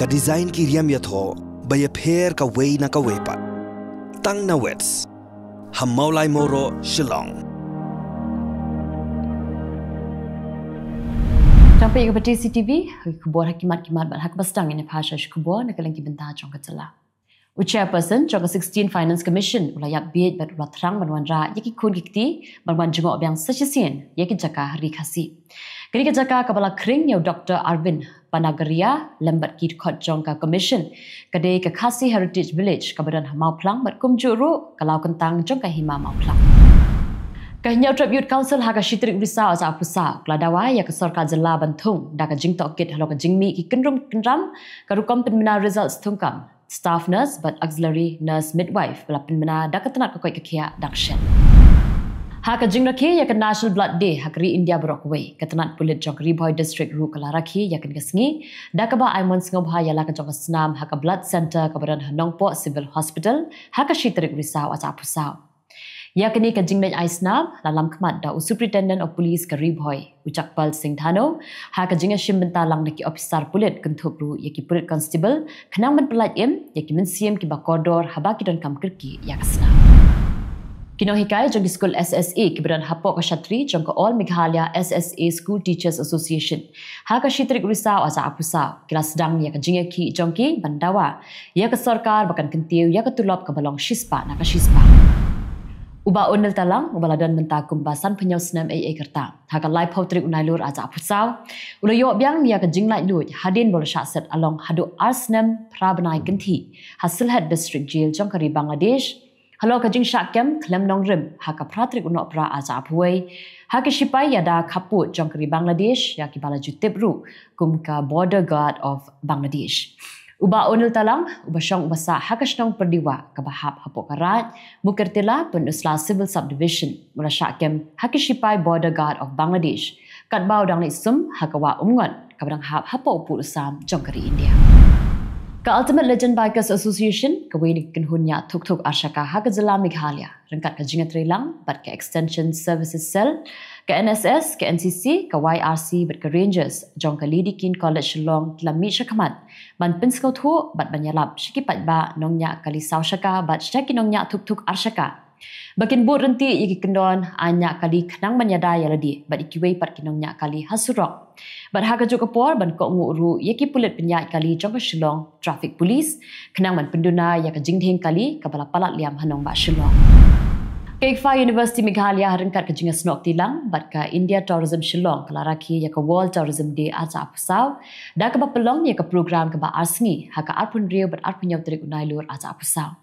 ka design ki riam ya tho ba ye phair ka wei na ka wepa tang na wets ham maulai moro shillong tampi ke pati ctv ke bor hakimat kimat ban hak bastang ne phasha shkubo ne kalang ki bentha chong ka chala u chairperson cho 16 finance commission ula yap biet bat ula trang ban wanra yaki kun gikti ban wan jingo biang sachisien yaki jaka hari khasi kini ke jaka kabala kring yo dr arvin panagaria lambat kit khot jong ka commission kade ka khasi heritage village kabadan hamau plang bat kum juru kalau kentang jong ka hima mau plang Kahinya tribute council haga shitrik risa asa apusa kladawa ya ke sorka jela bantung da ka jingtok kit halo ka jingmi ki kendrum kendram ka rukom result tungkam staff nurse but auxiliary nurse midwife pelapin mena da ketenat ke kuat ke kia dakshen. Ha ke jingna ke ya ke National Blood Day ha kri India Brockway ketenat pulit jok Riboy District Ru Kelara ke ya ke ngesengi da ke ba Aiman Sengobha ya la ke jok senam ha ke Blood Center ke beran Hanongpo Civil Hospital ha ke Shitrik Risau atau Apusau. Ia kini ke jingmej ais na lalam kemat da superintendent of police ke ribhoi ucak pal sing thano ha ke jingmej shim benta lang neki officer pulit kentuk bru yaki pulit constable kenang men pelat im yaki men siem ki bakodor habaki don kam kirki yak sna. Kino hikai jong school SSE kiberan hapok ke syatri jong ke all Meghalaya SSA School Teachers Association. Ha ke syitrik risau asa apusau kila sedang yaka jingmej ki jong ki bandawa. Yaka sorkar bakan kentiu yaka tulop ke balong shispa na ke shispa. shispa. ឧបអនលតឡងឧបឡដនមន្តាគំបាសានភញោស្នាមអេអេកតាថាកឡៃផោត្រិកឧណៃលូរអាចាផ្សោឧលយោបៀងយ៉ាកជីងឡៃលូចហាឌិនបុលឆាសិតអឡងហាឌូអាស្នាមប្រាបណៃគិនធីហាសិលហេតឌីស្ទ្រីកជីលចុងការីបង់ឡាដេសហឡូកជីងឆាក់កែមក្លឹមណងរឹមហាកប្រាត្រិកឧណោប្រាអាចាផ្វេហាកឈីប៉ៃយ៉ាដាខពូចុងការីបង់ឡាដេសយ៉ាគីបាឡាជុតេប្រូគុំកាបອດដឺហ្គាតអហ្វបង់ឡាដេស Uba onil talang, uba syong uba sa hakasyong perdiwa kabahap hapok karat, mukertila penusla civil subdivision, mula syakim hakishipai border guard of Bangladesh, kat bau dang leksum hakawa umgon, kabadang hap hapok upu usam jongkari India ka ultimate legend bikers association ka wei kin hunya thuk thuk asha ka ha ka zala meghalaya rangkat ka jingat lang but ka extension services cell ka nss ke ncc ka yrc but ke rangers jong ke lady kin college long tlami syakamat. man pinskau thu but banyalap shiki patba nongnya kali sau shaka but shaki nongnya thuk thuk arshaka Bakin buat renti iki kendon anyak kali kenang menyada ya ledi bat iki wei pat kinong nyak kali hasurok. Bat haga jo ke por ban ko nguru iki pulet penyak kali jong shilong traffic police kenang man penduna ya ke jingthing kali kapala palat liam hanong ba shilong. Kekfa University Meghalaya harangkat ke jingas nok tilang bat ka India Tourism Shillong kelaraki ya ke World Tourism Day aja apusau da ke ba pelong ke program ke ba arsngi haka arpun riu bat arpun yau terik unailur aja apusau.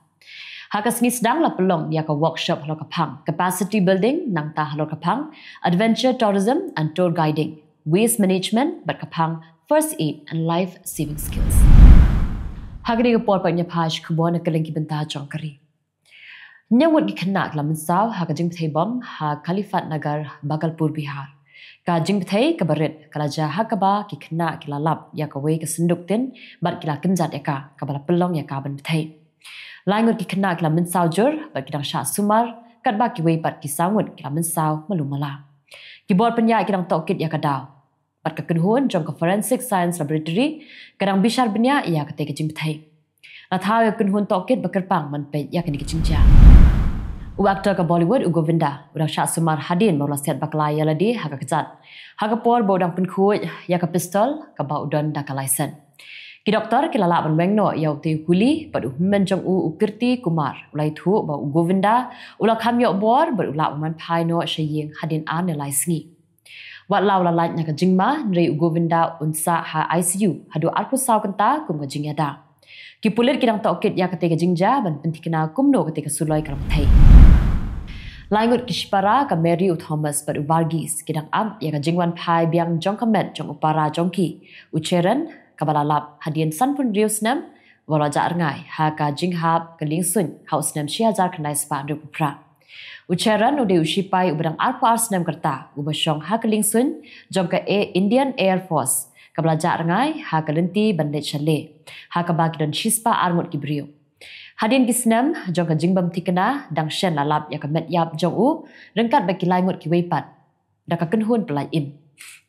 ဟာကစမီစဒမ်လပလုံယကဝေါ့ခ်ရှော့ဟလကဖန်ကပါစီတီဘီလဒင်းနန်တာဟလကဖန်အဒဗင်ချာတူရီဇမ်အန်တူဂိုင်ဒင်းဝေ့စ်မန်နေဂျမန့်ဘတ်ကဖန်ဖတ်စ်အိတ်အန်လိုက်ဖ်ဆေးဗင်းစကီးလ်စ်ဟာကရီကပေါ်ပညဖာရှ်ခဘောနကလင်ကီဘန်တာချွန်ကရီညဝတ်ဒီခနတ်လမန်ဆာဟာကဂျင်းသေးဘမ်ဟာခလီဖတ်နဂါဘဂလ်ပူဘီဟာကာဂျင်းသေးကဘရက်ကလာဂျာဟာကဘာကိခနာကိလာလပ်ယကဝေကစန်ဒုတ်တင်ဘတ်ကိလာကင်ဇတ်အကာကဘလပလောင်ယကာဘန်သေးလိုင်းငွတ်ကခနာကလမင်းဆောက်ဂျူဘကိဒါရှာဆူမာကတ်ဘကိဝေးပတ်ကိဆောင်းဝတ်ကလမင်းဆောက်မလုံမလာကီဘော့ပညာကိဒါတော့ကိဒါကဒါပတ်ကကန်ဟွန်ဂျွန်ကဖရန်စစ်ဆိုင်ယန့်စ်လဘရီတရီကရံဘီရှာဘညာအယာကတဲ့ကချင်းပထိုင်အသာရကန်ဟွန်တော့ကက်ဘကရပန်းမန်ပေယာကနိကချင်းချာဥပတကဘောလီဝုဒ်ဥဂိုဝင်ဒါဥရရှာဆူမာဟာဒင်မော်လာဆက်ဘကလိုင်ယလာဒီဟာကကဇတ်ဟာကပေါ်ဘောဒံပန်ခူယာကပစ္စတောလ်ကဘောဒန်ဒါကလိုင်ဆန် ki doctor ki lala ban bang no yau te huli padu men jong u ukirti kumar ulai thu ba govinda ula kham yo bor ba ula man phai no shayeng hadin an lai singi wa la la la nyaka jingma nri u govinda unsa ha icu hadu arpu sau kanta kum ga jingya da ki pulir ki dang ta okit ya kate ga jingja ban pinti kina kum no kate ka suloi kalam thai Langut kishpara ka Mary u Thomas ber u Vargis kidang am ya ka jingwan phai biang jongkamet jong upara jongki ucheran kabala lap hadian san pun riu snem waraja ngai ha ka jing hab ka sun hau snem shi hazar knai spa du pra ucheran ude u shipai u bang arpa ars nem karta u ba shong ha ka sun jom ka e indian air force kabala ja ngai ha ka bande chale ha ka ba gidan shispa armut kibrio. briu Hadin gisnam jong ka jingbam tikna dang shen lalap yak met yap jong u rengkat bakilai ngut kiwepat dak ka kenhun pelai in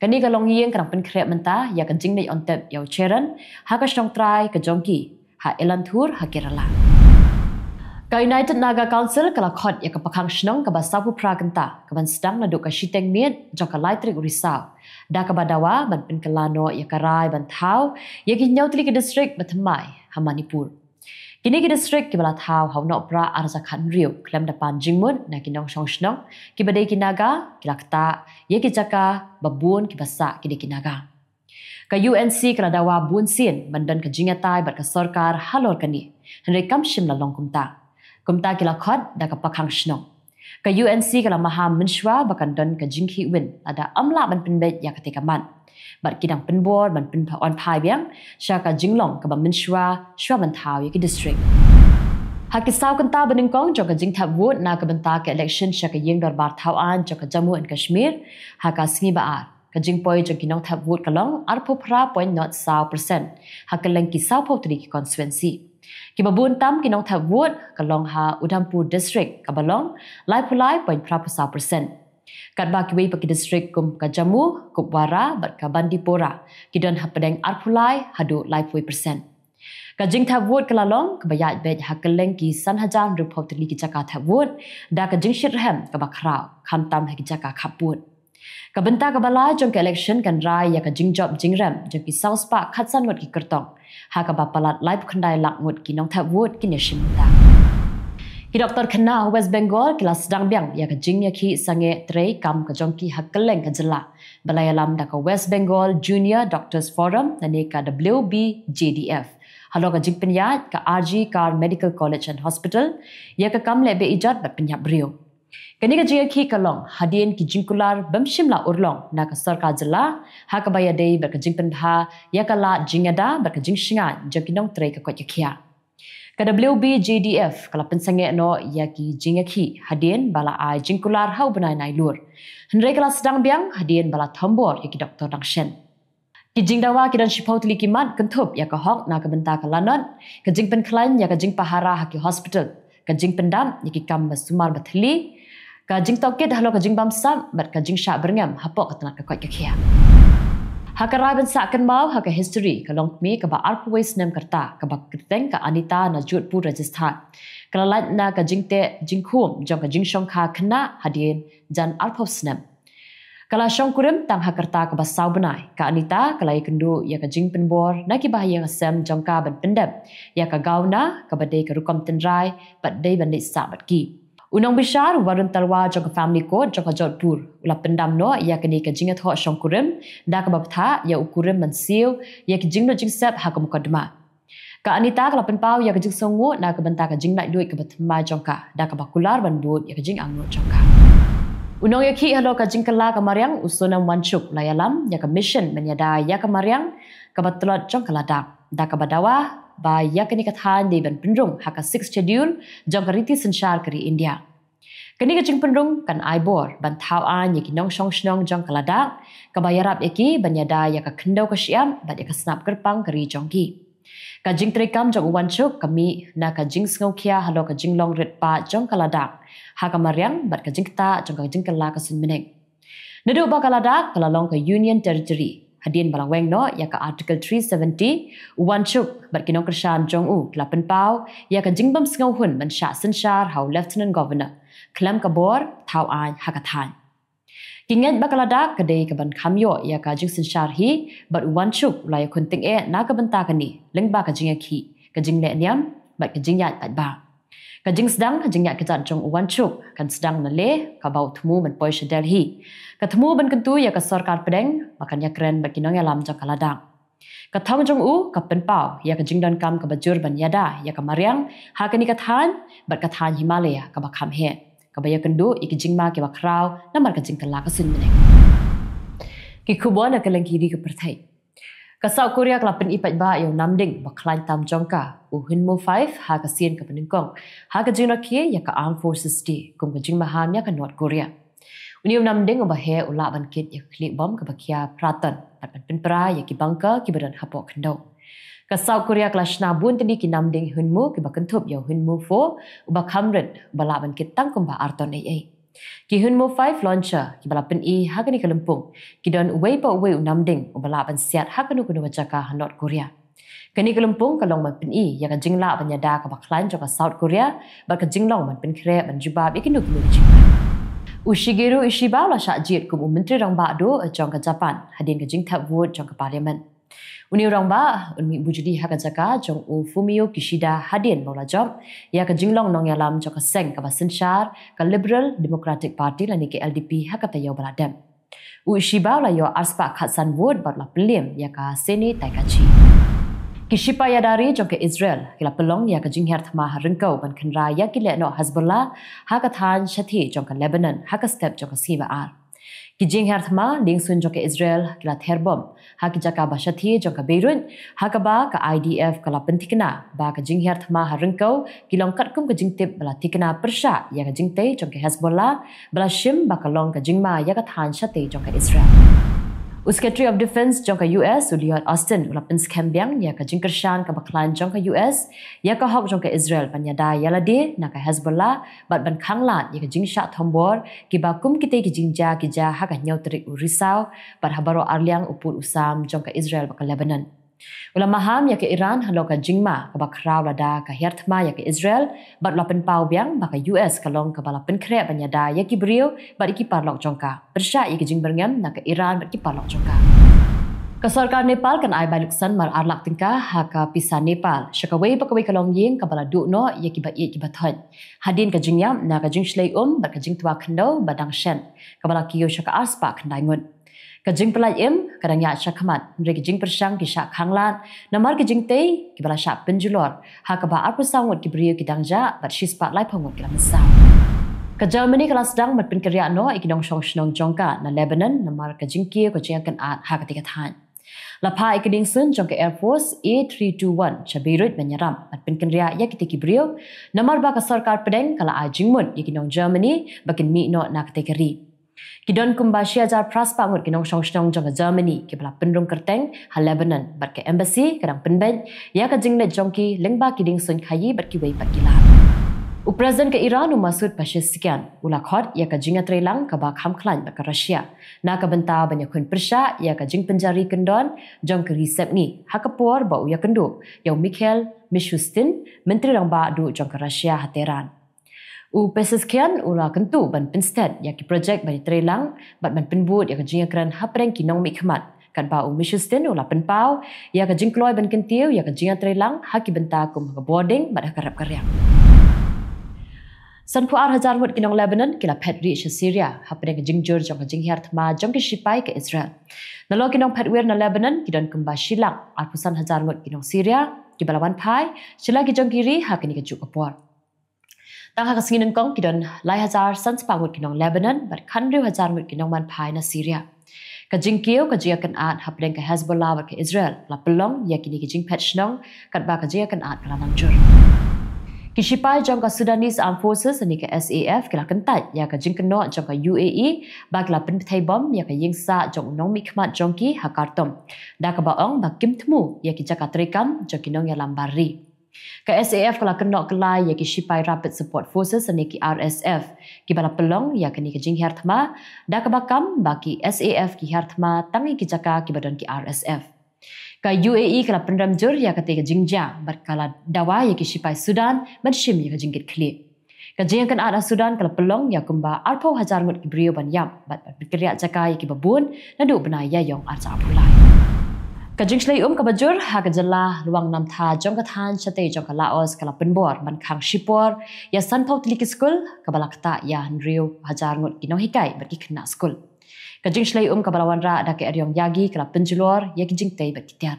កានីកឡងយៀងក្រំពិនក្រែមន្តាយ៉ាកជីងនៃអន្តិបយោជេរិនហាកឆងត្រៃកជុងគីហាអេឡាន់ធូរហាកេរឡាកៃណៃតណាកាកោនសិលកឡខតយ៉ាកបខាំងឆ្នងកបសាវុប្រាកន្តាកបនស្តងណដូកាឈីតេងមៀតចកឡៃត្រិករីសាដាកបដាវ៉ាបនពិនកឡាណូយ៉ាការ៉ៃបនថាវយ៉ាកញោទលីកឌីស្ត្រិកបថ្មៃហាម៉ានីពូกินกิสตริกกิบลาทาวเขาหนอกพระอาราคันริวคลมดปันจิงมุนนักกินองชองชนงกิบดีกินากากิลักตาเยกิจักาบบุนกิบสะกิดกินากากับ UNC กระดาวบุนซินบันดันกับจิงตายบัดกับสรการฮัลโลกันนี่ฮันรีคำชิมละลองกุมตากุมตากิลักคอดดักับปะคังชนงกับ UNC กับมหามินชวาบักันดันกับจิงฮิวินอาดาอัมลาบันเป็นเบ็ดยากติกามันบัดกิดังเป็นบัวบันเป็นผออนพายเบียงชากาจิงหลงกับบัมินชัวชัวบันทาวยกิดิสตริกหากิสาวกันตาบันิงกองจากกจิงทับวุฒนากบันตากับเล็กชันชากยิงดอร์บาร์ทาวอันจากกจัมมูอันกัชมีรหากาสิงบาอากจิงปอยจากกินองทับวุฒกะลองอารพบพระปอยนอตสาวเปอร์เซนต์หากกลังกิสาวพบตรีกิคอนสเวนซีกิบบุญตามกินองทับวุฒกะลองหาอุดมปูดิสตริกกับบัลลองไลฟ์ไลฟ์ปอยพระพุสาวเปอร์เซนต์ Kat Bakiwi pergi distrik Kum Kajamu, Kum Wara, Bat Kabandipora. Kidan hapadeng arpulai, hadu laifui persen. Kajing tabut kelalong, kebayat bej hakeleng ki sanhajan rupok terli ki jaka tabut, da kajing syirham kebakarau, kantam hagi jaka kabut. Kebenta kebalai jong ke election kan rai ya kajing job jing rem, jong ki saus pak khatsan ngut ki kertong, ha kebapalat Life kendai lak ngut ki nong tabut ki nyashimutang. ဒီဒေါက်တာခနာဝက်စ်ဘင်ဂေါ်ကလတ်စဒန်ဘျံယကဂျင်းယခီစငေထရေကမ်ကဂျုံကီဟကလန်ကဂျလာဘလယလမ်ဒကဝက်စ်ဘင်ဂေါ်ဂျူနီယာဒေါက်တာစ်ဖိုရမ်နနေကာဒဘလူးဘီဂျီဒီအက်ဟလိုကဂျစ်ပညာကအာဂျီကာမက်ဒီကယ်ကောလိဂျ်အန်ဟော့စပီတယ်ယကကမ်လေဘေအီဂျတ်ဘပညာဘရီယိုကနေကဂျီခီကလောင်ဟာဒီန်ကီဂျင်ကူလာဘမ်ရှင်လာအော်လောင်နာကဆာကာဂျလာဟာကဘယာဒေဘကဂျင်ပန်ဟာယကလာဂျင်ဂဒါဘကဂျင်ရှင်ငါဂျကီနောင်ထရေကကွတ်ယခီယာ Kada beliau be JDF kala pensengek no yaki jingaki hadien bala a jingkular hau benai nai lur. Hendre kala sedang biang hadian bala tambor yaki doktor nang shen. Ki dawa ki dan shipau tuli ki mat kentup yaka hok na ke benta ke lanon. Ke jing yaka jing pahara haki hospital. Ke pendam yaki kam besumar betheli. Ke jing toket halo ke bamsam bat ke syak berngam hapok ke tenat ke kuat ke kia. Ke kia ha ka raiban sa kan mau ha history ka long me ka ba arpu ways nem karta ka ba kriteng ka anita na jodhpur rajasthan ka na ka jingte jingkhum jong ka jingshong kha khna hadien jan arpu snem ka la shong kurem tang ha karta ka ba sau banai ka anita ka lai kendu ya ka jing pin bor na ki ba ya ka sem jong ka ban pindap ya ka gauna ka ba de ka rukom tenrai pat de ban de sa bat ki Unang besar warun talwa jangka family ko jangka jodpur. Ulap pendam no ia kini ke jingat ho syangkurim da kebab ia ukurim mensiu ia ke jingno jingsep ha kemukadma. Ka anita kelapan pau ia ke jing sungu na kebentak ke jing nak duit ke betema jangka da kebakular bandut ia ke jing anglo jangka. Unang yaki halo ka jing kela ke mariang usunan wancuk layalam ia ke mission menyada ia ke mariang kebetulat jangka ladak. Da kebadawa ba yakani ka than de ban pinrung ha ka six schedule jong riti sanchar kari india kani ka ching pinrung kan ai bor ban thau a ni ki nong song shnong jong kalada ka ba yarap eki ban yada ya ka khndo ka shyam ba de ka snap kar pang kari jong ki ka jing tre kam jong wan chu kami na ka jing sngau kya halo ka jing long red pa jong kalada ha ka maryang ba ka jing ta jong ka jing kala ka sun mineng Nadu bakaladak kalalong ke Union Territory hadin balang weng no ya ka article 370 one chuk bat kino krishan jong u lapen pau ya ka jingbam sngau hun man sha sen lieutenant governor kelam ka bor thau ai ha ka thai kinget bakala da ka dei ka ban kham yo ya ka jing bat one chuk la ya kun ting e ni leng e ba ki ka jing le nyam bat ka jing Kan sedang, jing nyak kejat jong uwan cuk, kan sedang nele, ka bau temu ben poi sedelhi. Ka temu ben kentu ya ka sorkar pedeng, makan ya keren bagi nong ya lam jok kaladang. Ka jong u, ka pen pau, ya ka jing kam ka bajur ben yada, ya ka mariang, ha bat katan Himalaya, ka bakam he. Ka bayak kendu, iki jing ma ki bakraw, namar ka jing kesin meneng. Kikubuan akan lengkiri ke pertai ka korea kla pen ipai yang Namding nam ding ba klan tam jong ka u hin mo 5 ha sien ka pen kong ha ka jina ke ya arm forces de kong ka jing ma ha nya korea u Namding nam ding ba he u la ya bom ke ba kya pratan pat pen pen pra ya ki bang ka korea kla shna bun te di ki nam ding hin mo ki ba kan thop yo ya hin mo 4 u ba kham ba la ban kit tang Ki hun mo 5 launcher ki bala pen e ha kani kelempung. Ki don way pa way unam ding u bala ban siat ha kanu kunu wajaka hanot Korea. Kani kelempung kalong ma pen e ya ka jingla ban yada ka ba klan jo South Korea ba ka jinglong man pen kre ban juba bi kinu kunu Ushigeru Ishiba la sha jit kum menteri rang ba do jong ka Japan hadin ka jing thap vote jong ka parliament. Uni orang ba, unmi bujudi hakan caka jong u Fumio Kishida hadin mula jom. Ia ke jinglong nong yalam jong seng kaba sinshar ke Liberal Democratic Party lani ke LDP hakata yau beradam. U Ishiba la yau arspa khatsan wood bar la pelim ya ka sene taikachi. Kishipa ya dari jong ke Israel, kila pelong ya ke jinghar thamah ringkau ban kenra ya kile no Hezbollah hakatan shati jong ke Lebanon hakastep jong ke Sibar ki jing her thma ling sun jo ke israel ki la ther bom ha ki jaka ba shathi jo ka beirun ha ka ba ka idf ka la pen ba ka jing her thma ha rinko ki long kat kum ka jing te bla thikna prsha ya ka jing te jo ke hezbollah bla shim ba ka long ka jing ma ya ka than shate jo ka israel Us Secretary of Defense jong ka US u Lloyd Austin ulap lapin skembyang ya ka jingkershan ka baklan jong ka US ya ka hok jong ka Israel pan yada yala de na ka Hezbollah bat ban khangla ya ka jingsha thombor ki ba kum kite ki jingja ki ja ha ka nyautri u risau par habaro arliang upur usam jong ka Israel ba ka Lebanon Ulama ham ke Iran halo ka jingma ka ba kraw la da ka hert ma yak Israel bat lapen pau biang ba ka US ka long ka ba lapen kre ba nya da yak ibrio ba ki par lok jong ka persha yak jing bergam na ka Iran ba ki par lok jong ka ka sarkar Nepal kan ai ba luksan mar ar lak tingka ha ka pisa Nepal shaka we ba ka we ka long ying ka ba la du no yak ba yak ba thot hadin ka jing yam na ka jing shlei um ba ka jing twa khndo ba dang shen ka ba la ki yo shaka aspak nai ngot ka jing plai em ka dang ya sha khamat re ki jing prashang ki sha khanglan namar ki jing te ki bala sha penjulor ha ka ba apu sang wat ki briyo ki dang ja but she spot lai phong ki lam ka germany ka lasdang mat pin no ik e shong shong shnong jong na lebanon namar ka jing ki ko chiang kan at ha ka ti ka la pha e ik sun jong air force a321 chabirit menyaram mat pin kan ya ki ti briyo namar ba ka sarkar pedeng kala ajing mun ik ya germany bakin mi no nak ka Kidon kumbashi ajar pras pangut kinon shong jong Germany ke bala pendrong kerteng hal Lebanon bar ke embassy kadang penben ya ka jingne jongki lengba kiding sun khayi bar ki wei pat kila. U president ke Iran u Masud Pashis sekian ula khot ya ka jingat relang ka ba kham khlan ba ka Russia na ka benta banyak kun persha ya ka jing penjari kendon jong ke resep ni ha ka puar ba ya kendo ya Mikhail Mishustin menteri rang ba du jong ka Russia hateran. U pesas kian u ra kentu ban pinstead ya ki project bai trelang bat ban pinbut ya kajing kran hapren ki nong mi khmat kan pa u mission sten u la pen pau ya kajing kloy ban kentiu ya kajing trelang ha ki benta ku ma ha boarding bat harap karya San ku ar hajar wat kinong Lebanon kila pet ri sha Syria hapren kajing jur jong kajing hiar thma jong ki sipai ke Israel nalo kinong pet wer na Lebanon kidan kumba shilang ar pusan hajar wat kinong Syria kibalawan pai shilagi jong kiri hakini kajuk apuar tang ha singin kong ki don lai hazar sans pangut ki lebanon bar khandre hazar mut ki man phai na syria ka jing kiyo ka jia kan at ha ka hezbollah ba ka israel la pelong ya ki ni ki jing patch nong kat ba ka jia kan at la jur ki sipai ka sudanese armed forces ani ka saf ki la kan tai ya ka jing no ka uae ba ka la bom ya ka ying sa jong nong mi khmat jong ki ha kartom da ka ba ba kim thmu ya ki jaka trekam jong ki ya lambari ke SAF kalau kena kelai ya ki Shipai Rapid Support Forces ni ki RSF. Ki bala pelong ya ke ni ke jing hiartma. Da kebakam bagi SAF ki hiartma tangi ki jaka ki badan ki RSF. Ke UAE kala pendam jur ya ketika jingja berkala dawa ya ki Shipai Sudan mencim ya ke jingkit klik. Kajian kan ada Sudan kalau pelong ya kumba arpo hajar ngut kibrio ban yam bat bat bikriak jaka ya kibabun nadu benaya yang arca pulai. กจึงใช้อุ้มกับจุรหากจะลาระวังนำทาจงกทานชะเตจงกลาออสกลาเป็นบอร์มันคังชิปอร์ยาสันทอทลิกสกุลกับลักตายาฮันริวฮาจารงดกินอหิไกบัดกิขนาสกุลกจึงใช้อุ้มกับลาวันระดักเอริยงยากีกลาเป็นจุลอร์ยากิจิงเตยบัดกิเตียน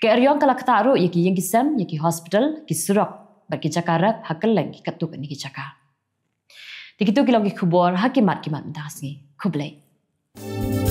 กเอริยงกลาคตารุยากิยังกิเซมยากิฮอสพิทอลกิสุรกบัดกิจักรับฮักเลงกิกัตุกันกิจักรดิกิตุกิลองกิคุบอร์ฮักกิมัดกิมัดมันทัสงีคุบเลย Thank you.